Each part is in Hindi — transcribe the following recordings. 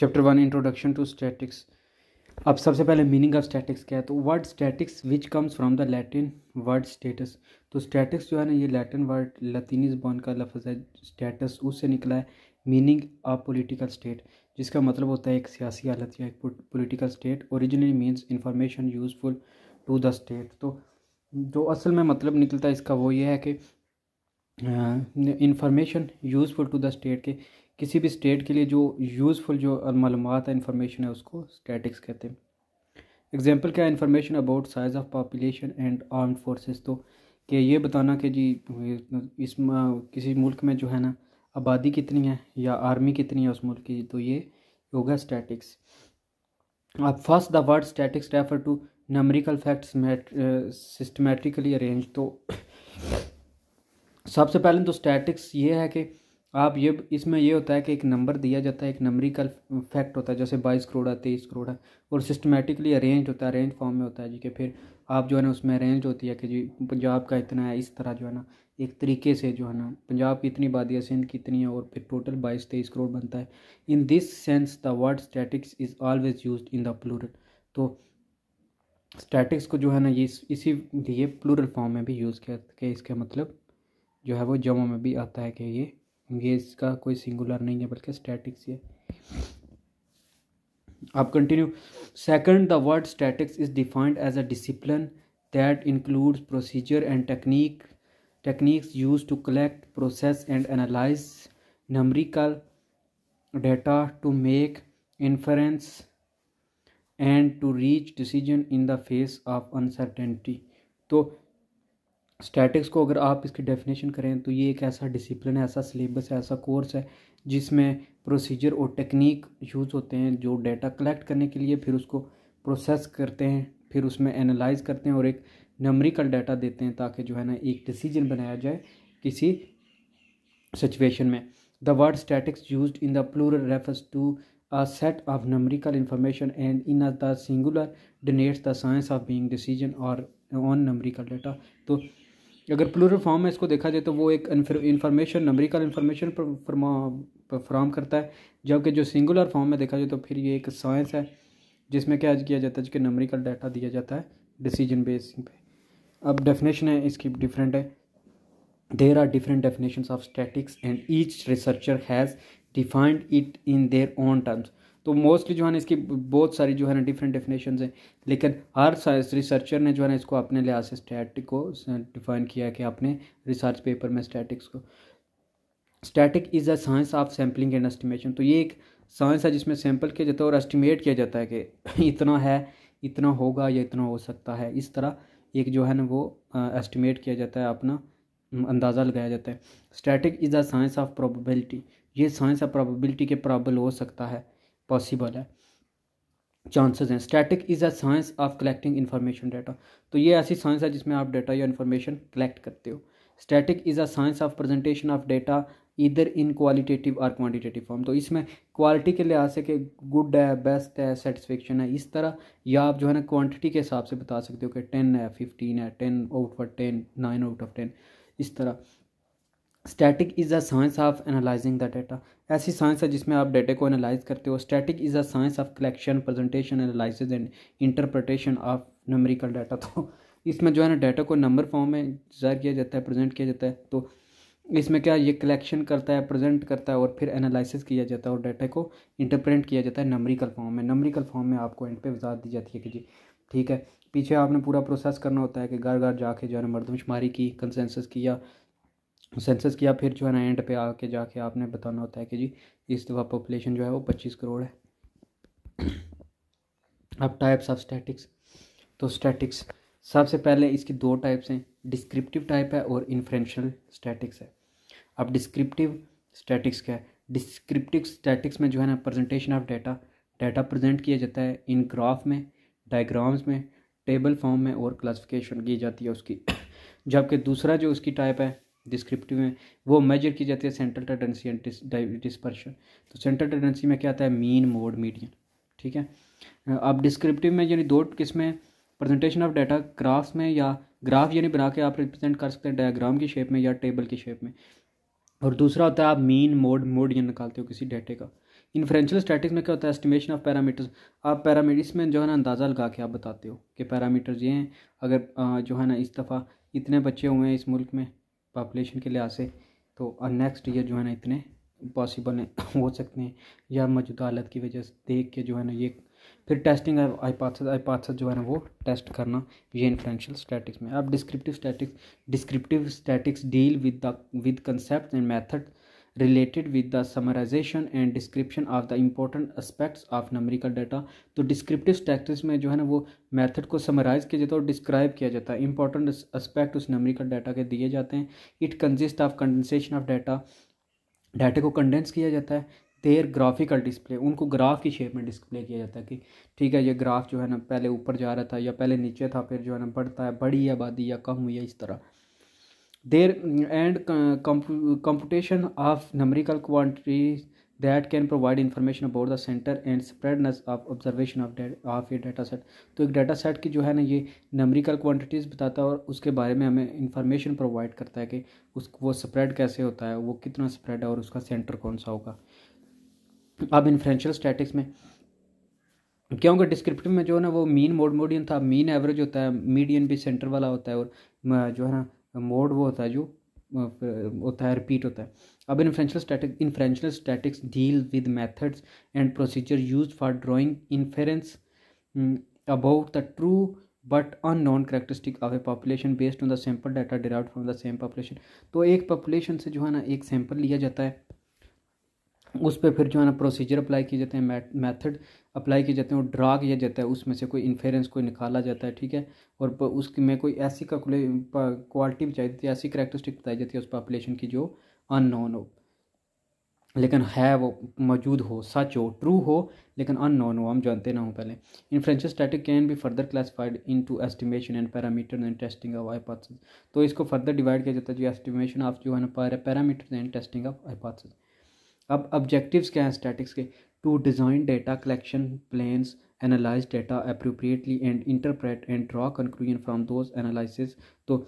chapter one introduction to statics अब सबसे पहले मीनिंग ऑफ स्टैटिक्स क्या है तो word statics which comes from the Latin word status तो स्टैटिक्स जो है ना ये लैटिन वर्ड लतीनी जबान का लफज है स्टेटस उससे निकला है मीनिंग अ पोलिटिकल स्टेट जिसका मतलब होता है एक सियासी हालत या एक political state originally means information useful to the state तो जो असल में मतलब निकलता है इसका वो ये है कि information useful to the state के किसी भी स्टेट के लिए जो यूज़फुल जो मालूम है इंफॉर्मेशन है उसको स्टैटिक्स कहते हैं एग्जाम्पल क्या है information about size of population and armed forces तो कि ये बताना कि जी इस किसी मुल्क में जो है ना आबादी कितनी है या आर्मी कितनी है उस मुल्क की तो ये होगा स्टैटिक्स अब first the word statics refer to numerical facts systematically arrange तो सबसे पहले तो स्टैटिक्स ये है कि आप ये इसमें ये होता है कि एक नंबर दिया जाता है एक नंबरी का फैक्ट होता है जैसे बाईस करोड़ है तेईस करोड़ है और सिस्टमेटिकली अरेंज होता है अरेंज फॉर्म में होता है जी कि फिर आप जो है ना उसमें अरेंज होती है कि जी पंजाब का इतना है इस तरह जो है ना एक तरीके से जो है ना पंजाब की इतनी बात है सिंध की इतनी है और फिर टोटल बाईस तेईस करोड़ बनता है in this sense the word statics is always use in the plural तो स्टैटिक्स को जो है ना ये इसी लिए प्लूरल फॉर्म में भी यूज़ किया कि इसका मतलब जो है वो जमा में भी आता है कि ये ये इसका कोई सिंगुलर नहीं है बल्कि स्टैटिक्स ही है आप continue second the word statics is defined as a discipline that includes procedure and technique techniques use to collect process and analyse numerical data to make inference and to reach decision in the face of uncertainty तो स्टैटिक्स को अगर आप इसकी डेफिनेशन करें तो ये एक ऐसा डिसिप्लिन है ऐसा सिलेबस है ऐसा कोर्स है जिसमें प्रोसीजर और टेक्निक यूज़ होते हैं जो डेटा कलेक्ट करने के लिए फिर उसको प्रोसेस करते हैं फिर उसमें एनालाइज करते हैं और एक नमरिकल डाटा देते हैं ताकि जो है ना एक डिसीजन बनाया जाए किसी सिचुएशन में the word statics use in the plural refers to a set of numerical information and in the singular denotes the science of being decision और ऑन नमरिकल डाटा तो अगर प्लूरल फॉर्म में इसको देखा जाए तो वो एक इन्फॉर्मेशन नंबरिकल इन्फॉर्मेशन फराम करता है जबकि जो सिंगुलर फॉर्म में देखा जाए तो फिर ये एक साइंस है जिसमें क्या आज किया जाता है कि नंबरिकल डाटा दिया जाता है डिसीजन बेसिंग पे अब डेफिनेशन है इसकी डिफरेंट है there are different definition of statics and each researcher has defined it in their own terms तो मोस्टली जो है ना इसकी बहुत सारी जो है ना डिफरेंट डेफिनेशन हैं लेकिन हर रिसर्चर ने जो है ना इसको अपने लिहाज से स्टैटिक को डिफाइन किया है कि अपने रिसर्च पेपर में स्टैटिक्स को static is a science of sampling and estimation तो ये एक साइंस है जिसमें सैम्पल किया जाता है और एस्टिमेट किया जाता है कि इतना है इतना होगा या इतना हो सकता है इस तरह एक जो है ना वो एस्टिमेट किया जाता है अपना अंदाज़ा लगाया जाता है static is a science of probability ये साइंस ऑफ प्रोबेबिलिटी के प्रॉबल हो सकता है पॉसिबल है चांसेस हैं static is a science of collecting information data तो ये ऐसी साइंस है जिसमें आप डाटा या इन्फॉर्मेशन कलेक्ट करते हो static is a science of presentation of data इधर इन क्वालिटेटिव और क्वांटिटेटिव फॉर्म तो इसमें क्वालिटी के लिहाज से कि गुड है बेस्ट है सेटिस्फेक्शन है इस तरह या आप जो है ना क्वांटिटी के हिसाब से बता सकते हो कि टेन है फिफ्टीन है ten out of ten nine out of ten इस तरह static is a science of analysing the data ऐसी साइंस है जिसमें आप डाटा को एनालाइज करते हो static is a science of collection presentation analysis and interpretation of numerical data तो इसमें जो है ना डाटा को नंबर फॉर्म में ज़ाहिर किया जाता है प्रेजेंट किया जाता है तो इसमें क्या ये कलेक्शन करता है प्रेजेंट करता है और फिर एनालिसिस किया जाता है और डाटा को इंटरप्रेंट किया जाता है नमरिकल फॉर्म में नमरिकल फॉर्म में आपको एंड पे वजात दी जाती है कि जी ठीक है पीछे आपने पूरा प्रोसेस करना होता है कि घर घर जाके जो है मरदमशुमारी की कंसेंसस किया सेंसस किया फिर जो है ना एंड पे आके जाके आपने बताना होता है कि जी इस दफ़ा पॉपुलेशन जो है वो पच्चीस करोड़ है अब टाइप्स ऑफ स्टैटिक्स तो स्टैटिक्स सबसे पहले इसकी दो टाइप्स हैं डिस्क्रिप्टिव टाइप है और इन्फ्रेंशल स्टैटिक्स है अब डिस्क्रिप्टिव स्टैटिक्स क्या है डिस्क्रिप्टिव स्टैटिक्स में जो है ना presentation of data data present किया जाता है इन ग्राफ में डायग्राम्स में टेबल फॉर्म में और क्लासिफिकेशन की जाती है उसकी जबकि दूसरा जो उसकी टाइप है डिस्क्रिप्टिव में वो मेजर की जाती है सेंट्रल टेंडेंसी एंड डिस्पर्शन तो सेंट्रल टेंडेंसी में क्या आता है मीन मोड मीडियन ठीक है अब डिस्क्रिप्टिव में यानी दो किस्में प्रेजेंटेशन ऑफ डाटा ग्राफ्स में या ग्राफ यानी बना के आप रिप्रेजेंट कर सकते हैं डायग्राम की शेप में या टेबल की शेप में और दूसरा होता है आप मीन मोड मोड यानी निकालते हो किसी डेटे का इन्फ्रेंशियल स्टैटिक्स में क्या होता है एस्टिमेशन ऑफ पैरामीटर्स आप पैरामीटर्स में जो है ना अंदाज़ा लगा के आप बताते हो कि पैरामीटर्स ये हैं अगर जो है ना इस दफ़ा इतने बच्चे हुए हैं इस मुल्क में पॉपुलेशन के लिहाज से तो नेक्स्ट ईयर जो है ना इतने पॉसिबल हो सकते हैं या मौजूदा हालत की वजह से देख के जो है ना ये फिर टेस्टिंग आईपाथस आईपाथस जो है ना वो टेस्ट करना ये इन्फ्लुएंशियल स्टैटिक्स में अब descriptive statics descriptive statics deal with the with concept and methods related with the summarisation and description of the important aspects of numerical data तो डिस्क्रिप्टिव टैक्टिस में जो है ना वो मैथड को समराइज किया जाता है और डिस्क्राइब किया जाता है इंपॉर्टेंट अस्पेक्ट उस नमरिकल डाटा के दिए जाते हैं it consist of condensation of data data को कंडेंस किया जाता है देर ग्राफिकल डिस्प्ले उनको ग्राफ की शेप में डिस्प्ले किया जाता है कि ठीक है ये ग्राफ जो है ना पहले ऊपर जा रहा था या पहले नीचे था फिर जो है ना बढ़ता है बड़ी आबादी या कम हुई है इस तरह there and competition of numerical numerical that can provide information about the centre and spreadness of observation of of a data set तो एक डाटा सेट की जो है ना ये नमरिकल क्वान्टिटीज़ बताता है और उसके बारे में हमें इंफॉर्मेशन प्रोवाइड करता है कि उस वो स्प्रेड कैसे होता है वो कितना स्प्रेड है और उसका सेंटर कौन सा होगा अब इन्फ्रेंशियल स्टैटिक्स में क्योंकि डिस्क्रिप्टिव में जो है ना वो मीन मोड मोडियन था मीन एवरेज होता है मीडियन भी सेंटर वाला होता है और जो है ना मोड वो होता है जो होता है रिपीट होता है अब inferential static inferential statics deal with methods and procedure use for drawing inference about the true but non characteristic of a population based on the sample data derive from the same population तो एक पॉपुलेशन से जो है ना एक सैम्पल लिया जाता है उस पर फिर जो है ना प्रोसीजर अप्लाई किए जाते हैं मैथड अप्लाई किए जाते हैं और ड्रा किया जाता है उसमें से कोई इन्फेरेंस कोई निकाला जाता है ठीक है और उसमें कोई ऐसी कैलकुले क्वालिटी बताई जाती है ऐसी करेक्टरिस्टिक बताई जाती है उस पॉपुलेशन की जो अननोन हो लेकिन है वो मौजूद हो सच हो ट्रू हो लेकिन अननोन हो हम जानते ना हो पहले इन्फ्रेंस स्टैटिक कैन भी further classified into estimation and parameter and testing of hypothesis तो इसको फर्दर डिवाइड किया जाता है जो एस्टिमेशन ऑफ जो है ना parameter and testing of hypothesis अब ऑब्जेक्टिव्स क्या हैं स्टैटिक्स के to design data collection plans, analyze data appropriately and interpret and draw conclusion from those analysis तो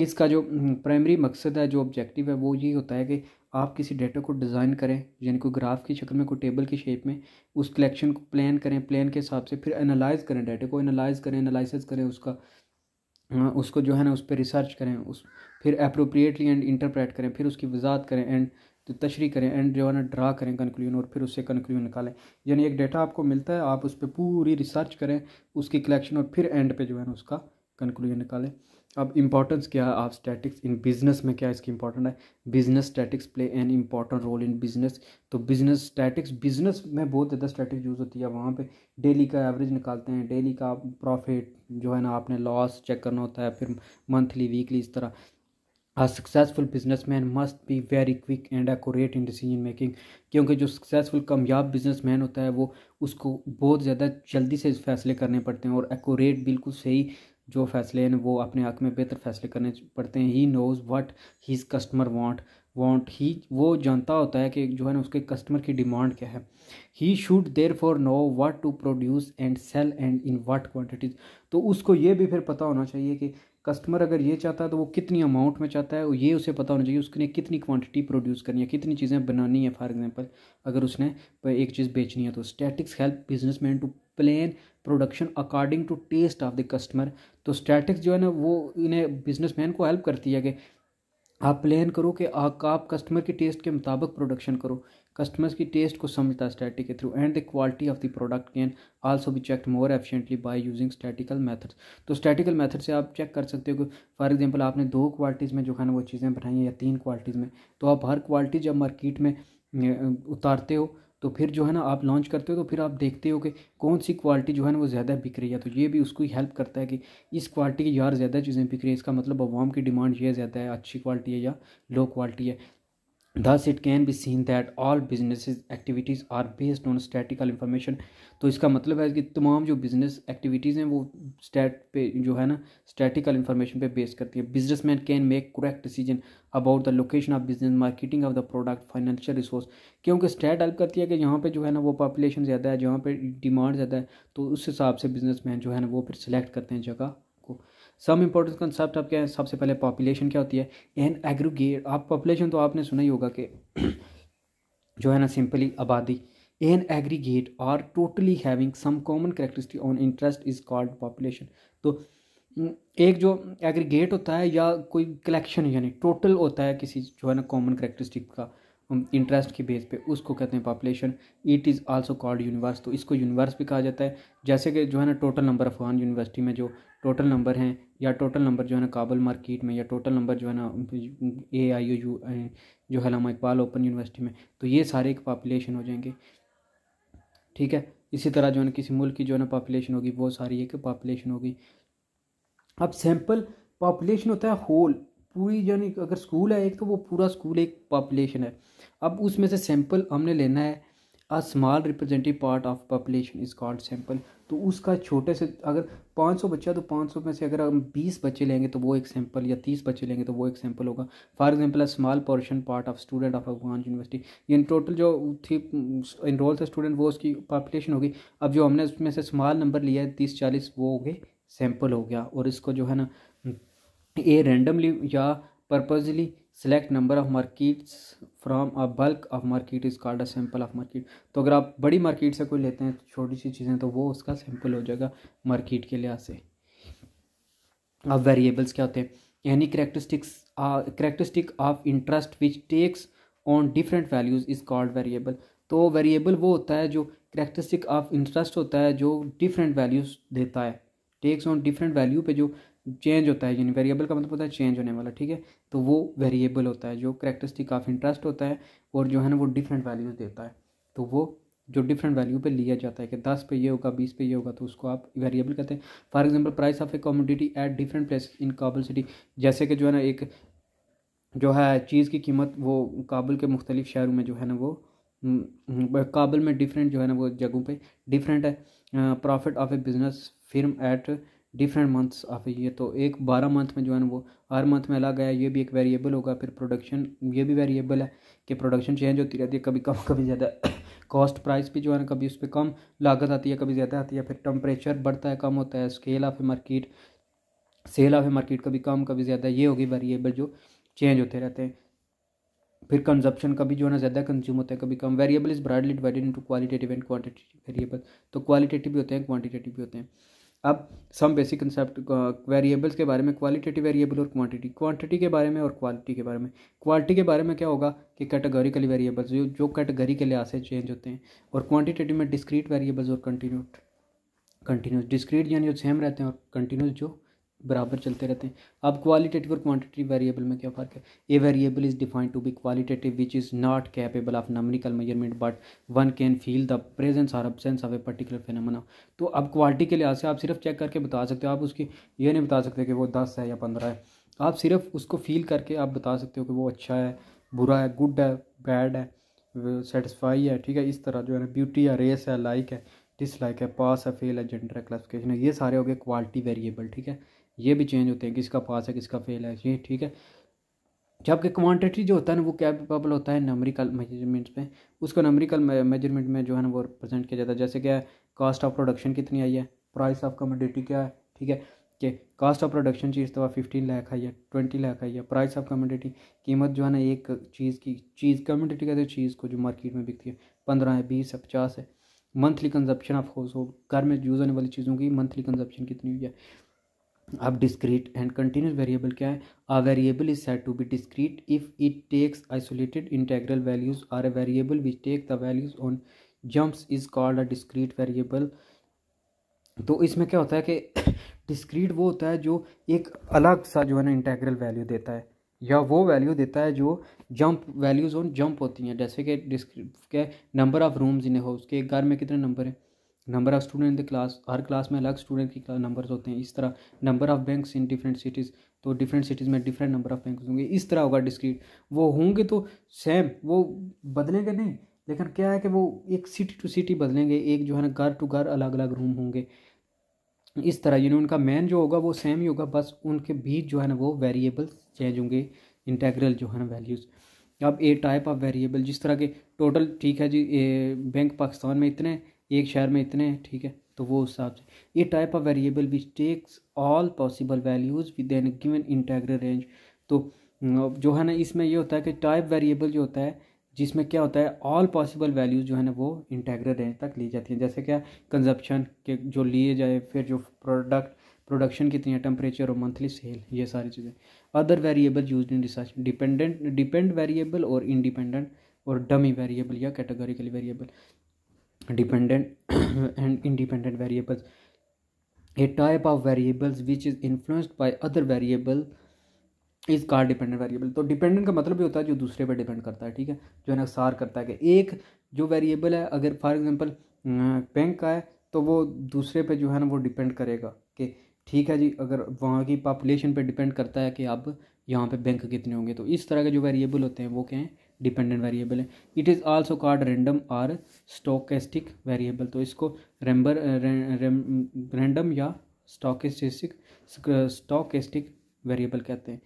इसका जो प्राइमरी हम्म, मकसद है जो ऑब्जेक्टिव है वो ये होता है कि आप किसी डेटा को डिज़ाइन करें यानी कोई ग्राफ की शक्ल में कोई टेबल की शेप में उस कलेक्शन को प्लान करें प्लान के हिसाब से फिर एनालाइज करें डेटा को एनालाइज करें एनालिसिस करें उसका हाँ, उसको जो है ना उस पर रिसर्च करें उस फिर अप्रोप्रिएटली एंड इंटरप्रेट करें फिर उसकी वजात करें एंड तो तशरी करें एंड जो है ना ड्रा करें कंक्लूजन और फिर उससे कंक्लूजन निकालें यानी एक डेटा आपको मिलता है आप उस पर पूरी रिसर्च करें उसकी कलेक्शन और फिर एंड पे जो है ना उसका कंक्लूजन निकालें अब इम्पॉर्टेंस क्या है आप स्टैटिक्स इन बिज़नेस में क्या इसकी इंपॉर्टेंट है business statics play an important role in business तो बिज़नेस स्टैटिक्स बिज़नेस में बहुत ज़्यादा स्टैटिक्स यूज़ होती है वहाँ पे डेली का एवरेज निकालते हैं डेली का प्रॉफिट जो है ना आपने लॉस चेक करना होता है फिर मंथली वीकली इस तरह successful business man must be very quick and accurate in decision making क्योंकि जो सक्सेसफुल कामयाब मैन होता है वो उसको बहुत ज़्यादा जल्दी से फैसले करने पड़ते हैं और एकोरेट बिल्कुल सही जो फैसले हैं वो अपने हक में बेहतर फैसले करने पड़ते हैं he knows what his customer want want ही वो जानता होता है कि जो है ना उसके कस्टमर की डिमांड क्या है he should therefore know what to produce and sell and in what quantities तो उसको ये भी फिर पता होना चाहिए कि कस्टमर अगर ये चाहता है तो वो कितनी अमाउंट में चाहता है ये उसे पता होना चाहिए उसने कितनी क्वांटिटी प्रोड्यूस करनी है कितनी चीज़ें बनानी है फॉर एग्जांपल अगर उसने एक चीज़ बेचनी है तो statics help man to plan production according to taste of the customer तो स्टैटिक्स जो है ना वो इन्हें बिजनेस को हेल्प करती है कि आप प्लान करो कि आप कस्टमर के टेस्ट के मुताबिक प्रोडक्शन करो कस्टमर्स की टेस्ट को समझता है स्टैटिक के through and the quality of the product can also be check more efficiently by using statical methods तो स्टैटिकल मेथड से आप चेक कर सकते हो कि फॉर एग्जांपल आपने दो क्वालिटीज़ में जो ना वो चीज़ें बनाई हैं या तीन क्वालिटीज़ में तो आप हर क्वालिटी जब मार्केट में उतारते हो तो फिर जो है ना आप लॉन्च करते हो तो फिर आप देखते हो कि कौन सी क्वालिटी जो है ना वो ज़्यादा बिक रही है तो ये भी उसको हेल्प करता है कि इस क्वालिटी की यार ज़्यादा चीज़ें बिक रही है इसका मतलब अवाम की डिमांड ये ज़्यादा है अच्छी क्वालिटी है या लो क्वालिटी है thus it can be seen that all business activities are based on statical information तो इसका मतलब है कि तमाम जो बिजनेस एक्टिविटीज़ हैं वो स्टैट पे जो है ना स्टैटिकल इन्फॉर्मेशन पे बेस करती है businessman can make correct decision about the location of business marketing of the product financial resource क्योंकि स्टैट हेल्प करती है कि यहाँ पर जो है ना वो पॉपुलेशन ज़्यादा है जहाँ पर डिमांड ज़्यादा है तो उस हिसाब से बिजनेस मैन जो है ना वो फिर सेलेक्ट करते हैं जगह सम इम्पोर्टेंस कंसेप्ट आप क्या है सबसे पहले पॉपुलेशन क्या होती है एन एग्रीगेट आप पॉपुलेशन तो आपने सुना ही होगा कि जो है ना सिंपली आबादी an aggregate or totally having some common characteristic on interest is called population तो mm, एक जो एग्रीगेट होता है या कोई कलेक्शन यानी टोटल होता है किसी जो है ना कॉमन करेक्टरिस्टिक का इंटरेस्ट um, के बेस पे उसको कहते हैं population it is also called universe तो इसको यूनिवर्स भी कहा जाता है जैसे कि जो है ना total number of one university में जो टोटल नंबर हैं या टोटल नंबर जो है ना काबुल मार्केट में या टोटल नंबर जो है ना ए आई यू यू जो लामा इकबाल ओपन यूनिवर्सिटी में तो ये सारे एक पॉपुलेशन हो जाएंगे ठीक है इसी तरह जो है ना किसी मुल्क की जो है ना पॉपुलेशन होगी वो सारी एक पॉपुलेशन होगी अब सैम्पल पॉपुलेशन होता है होल पूरी जो अगर स्कूल है एक तो वो पूरा स्कूल एक पॉपुलेशन है अब उसमें से सैम्पल हमने लेना है a small representative part of population is called sample तो उसका छोटे से अगर 500 बच्चा तो 500 में से अगर हम 20 बच्चे लेंगे तो वो एक सैंपल या 30 बच्चे लेंगे तो वो एक सैम्पल होगा for example a small portion part of student of Afghan university यानी टोटल जो थी इनरोल था स्टूडेंट वो उसकी पॉपुलेशन होगी अब जो हमने उसमें से स्मॉल नंबर लिया है तीस चालीस वो हो गए सैम्पल हो गया और इसको जो है ना ए रेंडमली या purposely select number of markets from a bulk of market is called a sample of market तो अगर आप बड़ी मार्किट से कोई लेते हैं छोटी सी चीज़ें तो वो उसका सैम्पल हो जाएगा मार्किट के लिहाज से अब वेरिएबल्स क्या होते हैं यानी characteristics characteristic of interest which takes on different values is called variable तो वेरिएबल वो होता है जो करेक्टरिस्टिक ऑफ इंटरेस्ट होता है जो डिफरेंट वैल्यूज़ देता है टेक्स ऑन डिफरेंट वैल्यू पे जो चेंज होता है यानी वेरिएबल का मतलब होता है चेंज होने वाला ठीक है तो वो वेरिएबल होता है जो करेक्टरिस्टिक काफ़ी इंटरेस्ट होता है और जो है ना वो डिफरेंट वैल्यूज देता है तो वो जो डिफरेंट वैल्यू पे लिया जाता है कि दस पे ये होगा बीस पे ये होगा तो उसको आप वेरिएबल कहते हैं for example price of a commodity at different place in Kabul city जैसे कि जो है ना एक जो है चीज़ की कीमत वो काबुल के मुख्तलिफ शहरों में जो है ना वो काबुल हम्म, में डिफरेंट जो है ना वो जगहों पर डिफरेंट है प्रॉफिट ऑफ ए बिजनेस फिर एट डिफरेंट मंथ्स ऑफ ये तो एक बारह मंथ में जो है ना वो हर मंथ में अलग आया ये भी एक वेरिएबल होगा फिर प्रोडक्शन ये भी वेरिएबल है कि प्रोडक्शन चेंज होती रहती है कभी कम कभी ज़्यादा कॉस्ट प्राइस भी जो है ना कभी उस पर कम लागत आती है कभी ज़्यादा आती है फिर टम्परेचर बढ़ता है कम होता है scale of market sale of market कभी कम कभी ज़्यादा ये होगी वेरिएबल जो चेंज होते रहते हैं फिर कंजप्शन कभी जो है ना ज़्यादा कंज्यूम होता है कभी कम variable is broadly divided into qualitative and quantitative variable तो क्वालिटेटिव भी होते हैं क्वांटिटेटिव भी होते हैं अब सम बेसिक कंसेप्ट वेरिएबल्स के बारे में क्वालिटेटिव वेरिएबल और क्वांटिटी क्वांटिटी के बारे में और क्वालिटी के बारे में क्वालिटी के बारे में क्या होगा कि कैटेगोरिकली वेरिएबल्स जो जो कैटेगरी के लिहाज से चेंज होते हैं और क्वांटिटेटिव में डिस्क्रीट वेरिएबल्स और कंटिन्यूट कंटिन्यूस डिस्क्रीट यानी जो सेम रहते हैं और कंटिन्यूस जो बराबर चलते रहते हैं अब क्वालिटेटिव और क्वांटिटेटिव वेरिएबल में क्या फ़र्क है a variable is defined to be qualitative which is not capable of numerical measurement but one can feel the presence or absence of a particular phenomena तो अब क्वालिटी के लिहाज से आप सिर्फ चेक करके बता सकते हो आप उसकी ये नहीं बता सकते कि वो दस है या पंद्रह है आप सिर्फ उसको फील करके आप बता सकते हो कि वो अच्छा है बुरा है गुड है बैड है सेटिस्फाई है ठीक है इस तरह जो है ना ब्यूटी है रेस है लाइक है डिसलाइक है पास है फेल है जेंडर है क्लासिफिकेशन है ये सारे हो गए क्वालिटी वेरिएबल ठीक है ये भी चेंज होते हैं किसका पास है किसका फेल है ये ठीक है जबकि क्वांटिटी जो होता है ना वो कैपेबल होता है नंबरिकल मेजरमेंट में उसको नंबरिकल मेजरमेंट में जो है ना वो प्रजेंट किया जाता है जैसे क्या है कास्ट ऑफ प्रोडक्शन कितनी आई है प्राइस ऑफ कमोडिटी क्या है ठीक है कि कास्ट ऑफ प्रोडक्शन चीज़ तो फिफ्टीन लाख आई है ट्वेंटी लाख आई है प्राइस ऑफ कमोडिटी कीमत जो है ना एक चीज़ की चीज़ कमोडिटी का जो तो चीज़ को जो मार्केट में बिकती है पंद्रह है बीस है पचास है monthly consumption of household घर में यूज़ होने वाली चीज़ों की मंथली कंजप्शन कितनी हुई है अब डिस्क्रीट एंड कंटिन्यूस वेरिएबल क्या है a variable is set to be discrete if it takes isolated integral values or a variable which take the values on jumps is called a discrete variable तो इसमें क्या होता है कि डिस्क्रीट वो होता है जो एक अलग सा जो है ना इंटेग्रल वैल्यू देता है या वो वैल्यू देता है जो जंप वैल्यूज़ ऑन जंप होती हैं जैसे कि डिस्क्रिप के number of rooms in house के घर में कितने नंबर हैं number of student in the class हर क्लास में अलग स्टूडेंट की नंबर्स होते हैं इस तरह number of bank in different cities तो डिफरेंट सिटीज़ में डिफरेंट नंबर ऑफ़ बैंक होंगे इस तरह होगा डिस्क्रीट वो होंगे तो सेम वो बदलेंगे नहीं लेकिन क्या है कि वो एक सिटी टू सिटी बदलेंगे एक जो है ना घर टू घर अलग अलग रूम होंगे इस तरह यानी उनका मेन जो होगा वो सेम ही होगा बस उनके बीच जो है ना वो वेरिएबल चेंज होंगे इंटेग्रल जो है ना वैल्यूज़ अब ए टाइप ऑफ वेरिएबल जिस तरह के टोटल ठीक है जी बैंक पाकिस्तान में इतने एक शहर में इतने हैं ठीक है तो वो हिसाब से ये type of variable which takes all possible values with an given integral range तो जो है ना इसमें ये होता है कि टाइप वेरिएबल जो होता है जिसमें क्या होता है ऑल पॉसिबल वैल्यूज़ जो है ना वो इंटेग्रल रेंज तक ली जाती हैं जैसे क्या कंजप्शन के जो लिए जाए फिर जो प्रोडक्ट प्रोडक्शन कितनी है टेम्परेचर और मंथली सेल ये सारी चीज़ें other variable use in research dependent depend variable और इंडिपेंडेंट और डमी वेरिएबल या categorically variable dependent and independent variables a type of variables which is influenced by other variable is called dependent variable तो डिपेंडेंट का मतलब भी होता है जो दूसरे पर डिपेंड करता है ठीक है जो सार करता है कि एक जो वेरिएबल है अगर फॉर एग्जांपल बैंक का है तो वो दूसरे पे जो है ना वो डिपेंड करेगा कि ठीक है जी अगर वहाँ की पॉपुलेशन पे डिपेंड करता है कि अब यहाँ पे बैंक कितने होंगे तो इस तरह के जो वेरिएबल होते हैं वो क्या हैं डिपेंडेंट वेरिएबल है it is also called random or stochastic variable तो इसको रेम्बर रेंडम uh, या स्टोकेस्टिक स्टोकेस्टिक वेरिएबल कहते हैं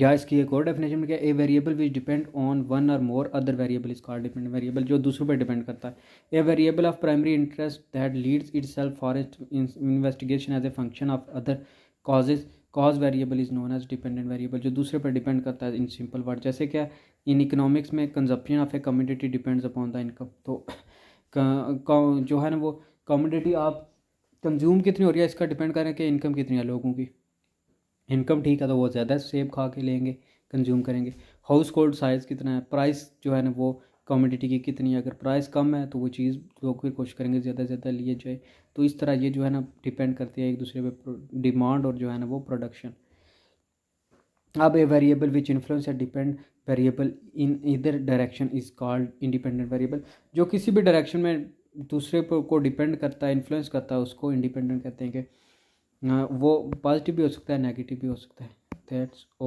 या इसकी एक और डेफिनेशन में क्या a variable which depend on one or more other variable is called depend variable जो दूसरों पर डिपेंड करता है a variable of primary interest that leads itself for investigation as a function of other causes cause variable is known as dependent variable जो दूसरे पर डिपेंड करता है इन सिंपल वर्ड जैसे क्या इन इकोनॉमिक्स में consumption of a commodity depends upon the income तो जो है ना वो कम्यूडिटी आप कंज्यूम कितनी हो रही है इसका डिपेंड करें कि इनकम कितनी है लोगों की इनकम ठीक है तो वो ज़्यादा सेब खा के लेंगे कंज्यूम करेंगे हाउस होल्ड साइज़ कितना है प्राइस जो है ना वो कम्यूडिटी की कितनी है अगर प्राइस कम है तो वो चीज़ लोग भी कोशिश करेंगे ज़्यादा से ज़्यादा लिए जाए तो इस तरह ये जो है ना डिपेंड करती है एक दूसरे पे डिमांड और जो है ना वो प्रोडक्शन अब ए वेरिएबल विच इन्फ्लुएंस या depend variable in either direction is called independent variable जो किसी भी डायरेक्शन में दूसरे को डिपेंड करता है इन्फ्लुएंस करता है उसको इंडिपेंडेंट कहते हैं कि हाँ, वो पॉजिटिव भी हो सकता है नेगेटिव भी हो सकता है दैट्स